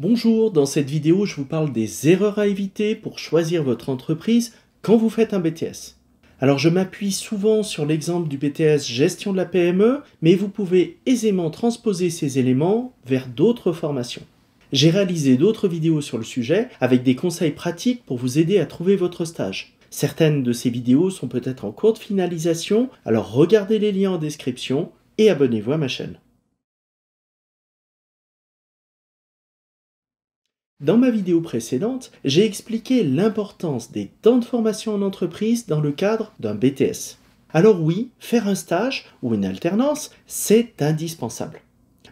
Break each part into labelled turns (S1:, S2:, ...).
S1: Bonjour, dans cette vidéo je vous parle des erreurs à éviter pour choisir votre entreprise quand vous faites un BTS. Alors je m'appuie souvent sur l'exemple du BTS gestion de la PME, mais vous pouvez aisément transposer ces éléments vers d'autres formations. J'ai réalisé d'autres vidéos sur le sujet avec des conseils pratiques pour vous aider à trouver votre stage. Certaines de ces vidéos sont peut-être en cours de finalisation, alors regardez les liens en description et abonnez-vous à ma chaîne. Dans ma vidéo précédente, j'ai expliqué l'importance des temps de formation en entreprise dans le cadre d'un BTS. Alors oui, faire un stage ou une alternance, c'est indispensable.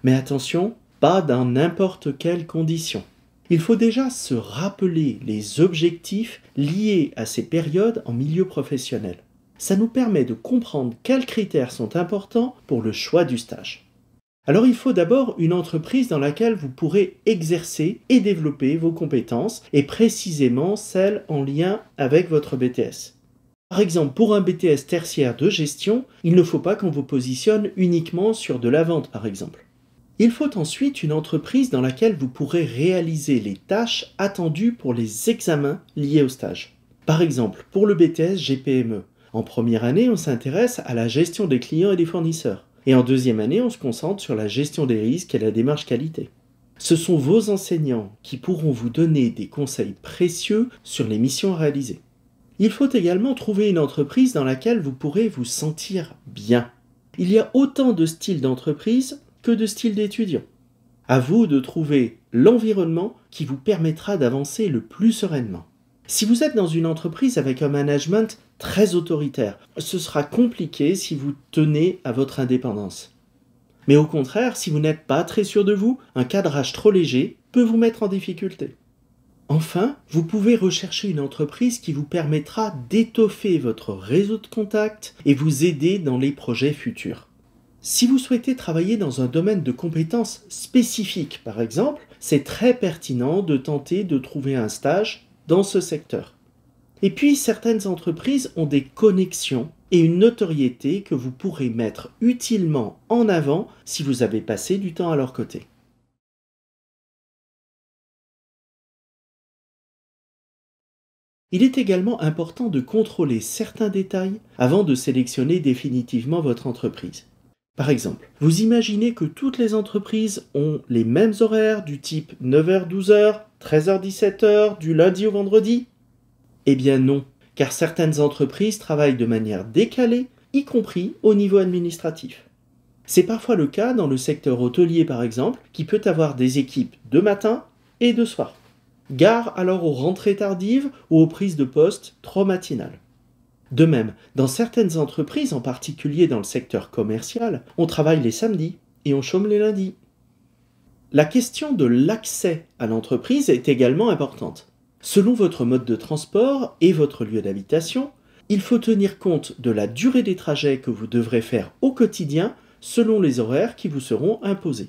S1: Mais attention, pas dans n'importe quelle condition. Il faut déjà se rappeler les objectifs liés à ces périodes en milieu professionnel. Ça nous permet de comprendre quels critères sont importants pour le choix du stage. Alors il faut d'abord une entreprise dans laquelle vous pourrez exercer et développer vos compétences, et précisément celles en lien avec votre BTS. Par exemple, pour un BTS tertiaire de gestion, il ne faut pas qu'on vous positionne uniquement sur de la vente, par exemple. Il faut ensuite une entreprise dans laquelle vous pourrez réaliser les tâches attendues pour les examens liés au stage. Par exemple, pour le BTS GPME, en première année, on s'intéresse à la gestion des clients et des fournisseurs. Et en deuxième année, on se concentre sur la gestion des risques et la démarche qualité. Ce sont vos enseignants qui pourront vous donner des conseils précieux sur les missions à réaliser. Il faut également trouver une entreprise dans laquelle vous pourrez vous sentir bien. Il y a autant de styles d'entreprise que de styles d'étudiants. À vous de trouver l'environnement qui vous permettra d'avancer le plus sereinement. Si vous êtes dans une entreprise avec un management très autoritaire. Ce sera compliqué si vous tenez à votre indépendance. Mais au contraire, si vous n'êtes pas très sûr de vous, un cadrage trop léger peut vous mettre en difficulté. Enfin, vous pouvez rechercher une entreprise qui vous permettra d'étoffer votre réseau de contacts et vous aider dans les projets futurs. Si vous souhaitez travailler dans un domaine de compétences spécifique, par exemple, c'est très pertinent de tenter de trouver un stage dans ce secteur. Et puis certaines entreprises ont des connexions et une notoriété que vous pourrez mettre utilement en avant si vous avez passé du temps à leur côté. Il est également important de contrôler certains détails avant de sélectionner définitivement votre entreprise. Par exemple, vous imaginez que toutes les entreprises ont les mêmes horaires du type 9h-12h, 13h-17h, du lundi au vendredi eh bien non, car certaines entreprises travaillent de manière décalée, y compris au niveau administratif. C'est parfois le cas dans le secteur hôtelier par exemple, qui peut avoir des équipes de matin et de soir. Gare alors aux rentrées tardives ou aux prises de poste trop matinales. De même, dans certaines entreprises, en particulier dans le secteur commercial, on travaille les samedis et on chôme les lundis. La question de l'accès à l'entreprise est également importante. Selon votre mode de transport et votre lieu d'habitation, il faut tenir compte de la durée des trajets que vous devrez faire au quotidien selon les horaires qui vous seront imposés.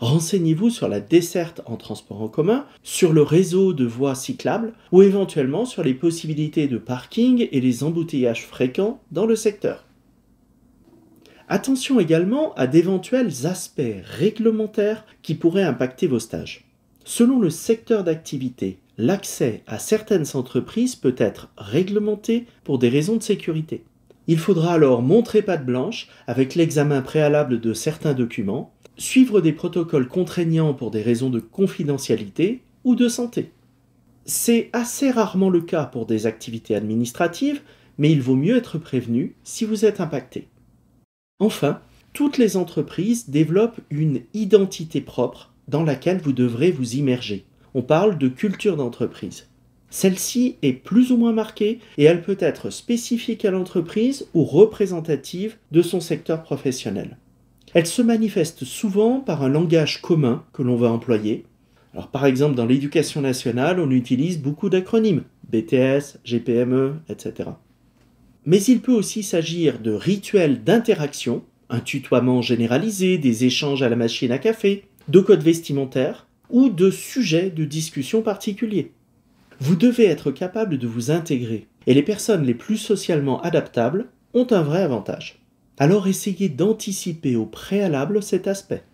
S1: Renseignez-vous sur la desserte en transport en commun, sur le réseau de voies cyclables ou éventuellement sur les possibilités de parking et les embouteillages fréquents dans le secteur. Attention également à d'éventuels aspects réglementaires qui pourraient impacter vos stages. Selon le secteur d'activité, l'accès à certaines entreprises peut être réglementé pour des raisons de sécurité. Il faudra alors montrer patte blanche avec l'examen préalable de certains documents, suivre des protocoles contraignants pour des raisons de confidentialité ou de santé. C'est assez rarement le cas pour des activités administratives, mais il vaut mieux être prévenu si vous êtes impacté. Enfin, toutes les entreprises développent une identité propre dans laquelle vous devrez vous immerger on parle de culture d'entreprise. Celle-ci est plus ou moins marquée et elle peut être spécifique à l'entreprise ou représentative de son secteur professionnel. Elle se manifeste souvent par un langage commun que l'on va employer. Alors par exemple dans l'éducation nationale, on utilise beaucoup d'acronymes, BTS, GPME, etc. Mais il peut aussi s'agir de rituels d'interaction, un tutoiement généralisé, des échanges à la machine à café, de codes vestimentaires, ou de sujets de discussion particuliers. Vous devez être capable de vous intégrer, et les personnes les plus socialement adaptables ont un vrai avantage. Alors essayez d'anticiper au préalable cet aspect.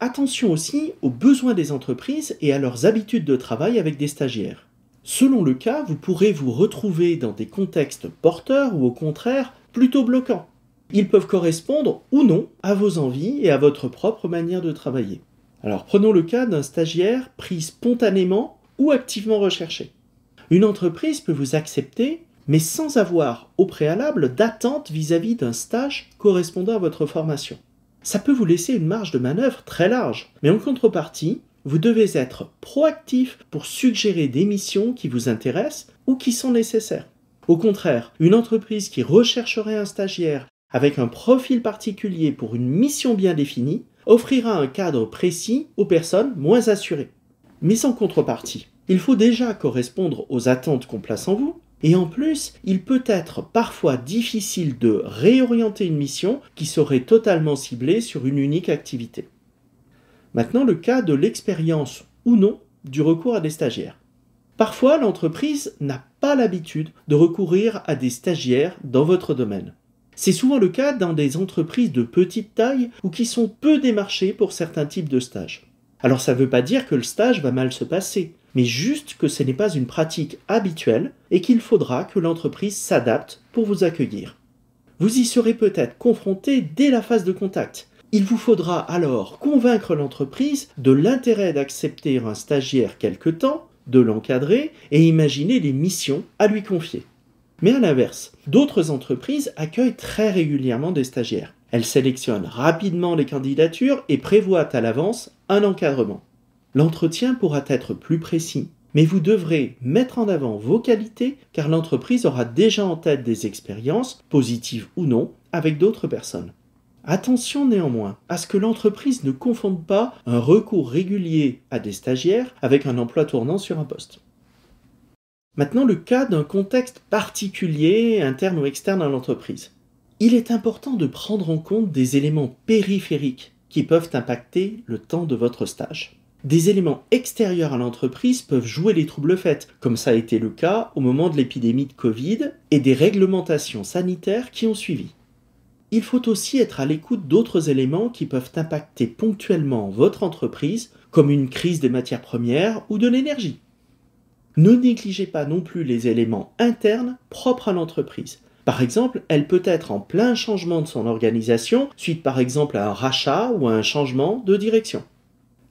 S1: Attention aussi aux besoins des entreprises et à leurs habitudes de travail avec des stagiaires. Selon le cas, vous pourrez vous retrouver dans des contextes porteurs ou au contraire plutôt bloquants. Ils peuvent correspondre ou non à vos envies et à votre propre manière de travailler. Alors prenons le cas d'un stagiaire pris spontanément ou activement recherché. Une entreprise peut vous accepter, mais sans avoir au préalable d'attente vis-à-vis d'un stage correspondant à votre formation. Ça peut vous laisser une marge de manœuvre très large, mais en contrepartie, vous devez être proactif pour suggérer des missions qui vous intéressent ou qui sont nécessaires. Au contraire, une entreprise qui rechercherait un stagiaire avec un profil particulier pour une mission bien définie, offrira un cadre précis aux personnes moins assurées. Mais sans contrepartie, il faut déjà correspondre aux attentes qu'on place en vous, et en plus, il peut être parfois difficile de réorienter une mission qui serait totalement ciblée sur une unique activité. Maintenant, le cas de l'expérience ou non du recours à des stagiaires. Parfois, l'entreprise n'a pas l'habitude de recourir à des stagiaires dans votre domaine. C'est souvent le cas dans des entreprises de petite taille ou qui sont peu démarchées pour certains types de stages. Alors ça ne veut pas dire que le stage va mal se passer, mais juste que ce n'est pas une pratique habituelle et qu'il faudra que l'entreprise s'adapte pour vous accueillir. Vous y serez peut-être confronté dès la phase de contact. Il vous faudra alors convaincre l'entreprise de l'intérêt d'accepter un stagiaire quelque temps, de l'encadrer et imaginer les missions à lui confier. Mais à l'inverse, d'autres entreprises accueillent très régulièrement des stagiaires. Elles sélectionnent rapidement les candidatures et prévoient à l'avance un encadrement. L'entretien pourra être plus précis, mais vous devrez mettre en avant vos qualités car l'entreprise aura déjà en tête des expériences, positives ou non, avec d'autres personnes. Attention néanmoins à ce que l'entreprise ne confonde pas un recours régulier à des stagiaires avec un emploi tournant sur un poste. Maintenant, le cas d'un contexte particulier, interne ou externe à l'entreprise. Il est important de prendre en compte des éléments périphériques qui peuvent impacter le temps de votre stage. Des éléments extérieurs à l'entreprise peuvent jouer les troubles faits, comme ça a été le cas au moment de l'épidémie de Covid et des réglementations sanitaires qui ont suivi. Il faut aussi être à l'écoute d'autres éléments qui peuvent impacter ponctuellement votre entreprise, comme une crise des matières premières ou de l'énergie. Ne négligez pas non plus les éléments internes propres à l'entreprise. Par exemple, elle peut être en plein changement de son organisation, suite par exemple à un rachat ou à un changement de direction.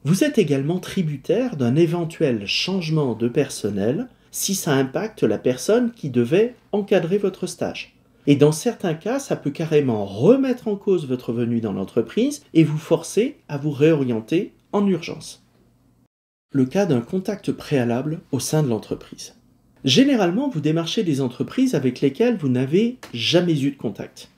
S1: Vous êtes également tributaire d'un éventuel changement de personnel si ça impacte la personne qui devait encadrer votre stage. Et dans certains cas, ça peut carrément remettre en cause votre venue dans l'entreprise et vous forcer à vous réorienter en urgence le cas d'un contact préalable au sein de l'entreprise. Généralement, vous démarchez des entreprises avec lesquelles vous n'avez jamais eu de contact.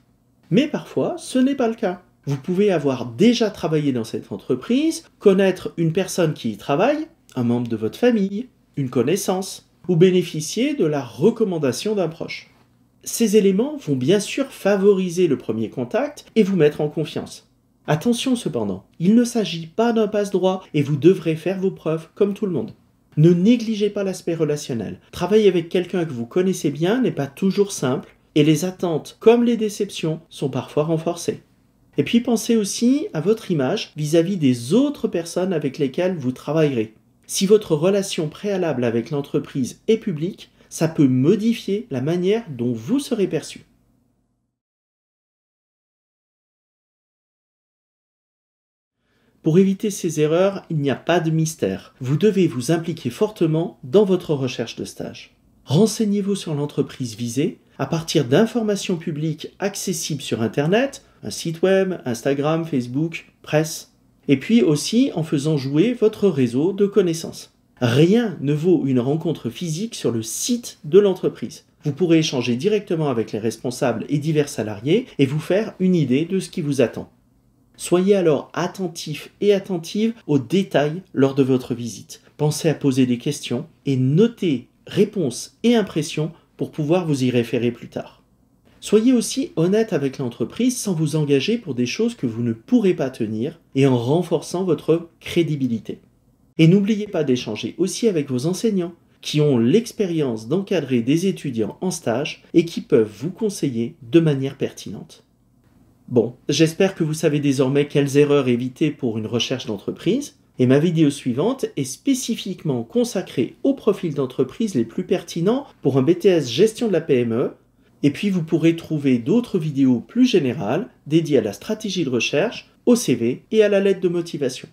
S1: Mais parfois, ce n'est pas le cas. Vous pouvez avoir déjà travaillé dans cette entreprise, connaître une personne qui y travaille, un membre de votre famille, une connaissance, ou bénéficier de la recommandation d'un proche. Ces éléments vont bien sûr favoriser le premier contact et vous mettre en confiance. Attention cependant, il ne s'agit pas d'un passe-droit et vous devrez faire vos preuves comme tout le monde. Ne négligez pas l'aspect relationnel. Travailler avec quelqu'un que vous connaissez bien n'est pas toujours simple et les attentes comme les déceptions sont parfois renforcées. Et puis pensez aussi à votre image vis-à-vis des autres personnes avec lesquelles vous travaillerez. Si votre relation préalable avec l'entreprise est publique, ça peut modifier la manière dont vous serez perçu. Pour éviter ces erreurs, il n'y a pas de mystère. Vous devez vous impliquer fortement dans votre recherche de stage. Renseignez-vous sur l'entreprise visée à partir d'informations publiques accessibles sur Internet, un site web, Instagram, Facebook, presse, et puis aussi en faisant jouer votre réseau de connaissances. Rien ne vaut une rencontre physique sur le site de l'entreprise. Vous pourrez échanger directement avec les responsables et divers salariés et vous faire une idée de ce qui vous attend. Soyez alors attentif et attentive aux détails lors de votre visite. Pensez à poser des questions et notez réponses et impressions pour pouvoir vous y référer plus tard. Soyez aussi honnête avec l'entreprise sans vous engager pour des choses que vous ne pourrez pas tenir et en renforçant votre crédibilité. Et n'oubliez pas d'échanger aussi avec vos enseignants qui ont l'expérience d'encadrer des étudiants en stage et qui peuvent vous conseiller de manière pertinente. Bon, j'espère que vous savez désormais quelles erreurs éviter pour une recherche d'entreprise. Et ma vidéo suivante est spécifiquement consacrée aux profils d'entreprise les plus pertinents pour un BTS gestion de la PME. Et puis vous pourrez trouver d'autres vidéos plus générales dédiées à la stratégie de recherche, au CV et à la lettre de motivation.